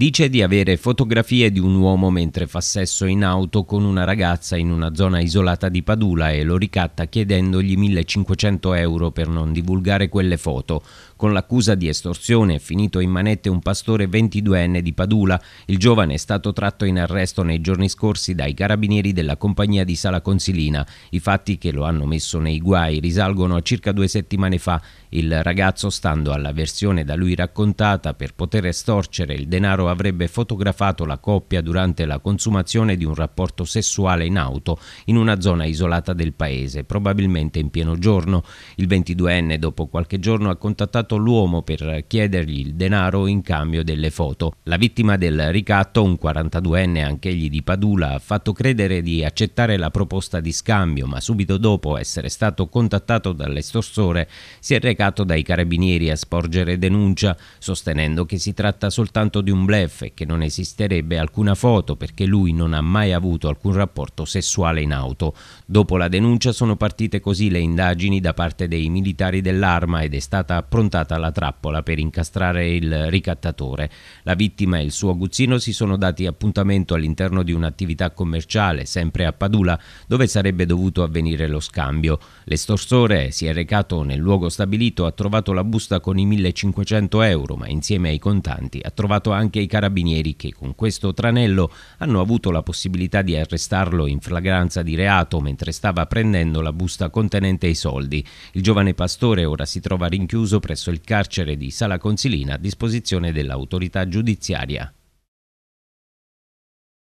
Dice di avere fotografie di un uomo mentre fa sesso in auto con una ragazza in una zona isolata di Padula e lo ricatta chiedendogli 1500 euro per non divulgare quelle foto. Con l'accusa di estorsione è finito in manette un pastore 22enne di Padula. Il giovane è stato tratto in arresto nei giorni scorsi dai carabinieri della compagnia di Sala Consilina. I fatti che lo hanno messo nei guai risalgono a circa due settimane fa. Il ragazzo, stando alla versione da lui raccontata, per poter estorcere il denaro avrebbe fotografato la coppia durante la consumazione di un rapporto sessuale in auto in una zona isolata del paese, probabilmente in pieno giorno. Il 22enne dopo qualche giorno ha contattato l'uomo per chiedergli il denaro in cambio delle foto. La vittima del ricatto, un 42enne anch'egli di Padula, ha fatto credere di accettare la proposta di scambio, ma subito dopo essere stato contattato dall'estorsore si è recato dai carabinieri a sporgere denuncia, sostenendo che si tratta soltanto di un blef F che non esisterebbe alcuna foto perché lui non ha mai avuto alcun rapporto sessuale in auto. Dopo la denuncia sono partite così le indagini da parte dei militari dell'arma ed è stata approntata la trappola per incastrare il ricattatore. La vittima e il suo aguzzino si sono dati appuntamento all'interno di un'attività commerciale, sempre a Padula, dove sarebbe dovuto avvenire lo scambio. L'estorsore si è recato nel luogo stabilito, ha trovato la busta con i 1500 euro, ma insieme ai contanti ha trovato anche i carabinieri che con questo tranello hanno avuto la possibilità di arrestarlo in flagranza di reato mentre stava prendendo la busta contenente i soldi. Il giovane pastore ora si trova rinchiuso presso il carcere di Sala Consilina a disposizione dell'autorità giudiziaria.